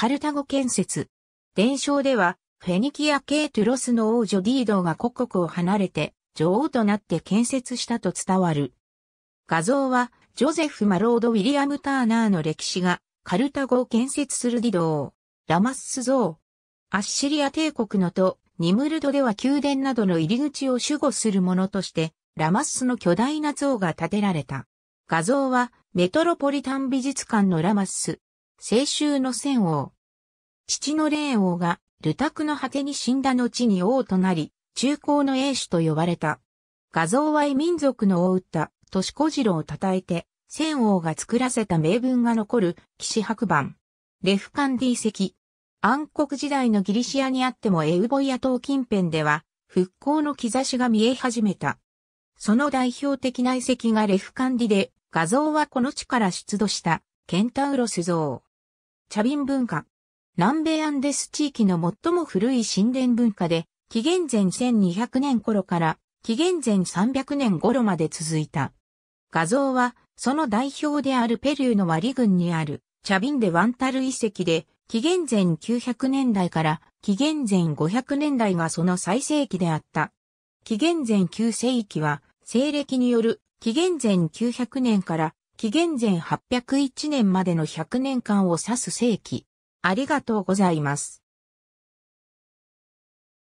カルタゴ建設。伝承では、フェニキア系トゥロスの王女ディードが国国を離れて、女王となって建設したと伝わる。画像は、ジョゼフ・マロード・ウィリアム・ターナーの歴史が、カルタゴを建設するディド王、ラマッス像。アッシリア帝国のと、ニムルドでは宮殿などの入り口を守護するものとして、ラマッスの巨大な像が建てられた。画像は、メトロポリタン美術館のラマッス、青州の仙王。父の霊王が、ルタクの果てに死んだ後に王となり、中高の英主と呼ばれた。画像は異民族の王た、都市小次郎を称えて、仙王が作らせた名文が残る、騎士白板。レフカンディ石。暗黒時代のギリシアにあってもエウボイア島近辺では、復興の兆しが見え始めた。その代表的な遺跡がレフカンディで、画像はこの地から出土した、ケンタウロス像。チャビン文化。南米アンデス地域の最も古い神殿文化で、紀元前1200年頃から紀元前300年頃まで続いた。画像は、その代表であるペルーのワリ郡にあるチャビンデワンタル遺跡で、紀元前900年代から紀元前500年代がその最盛期であった。紀元前9世紀は、西暦による紀元前900年から紀元前801年までの100年間を指す世紀。ありがとうございます。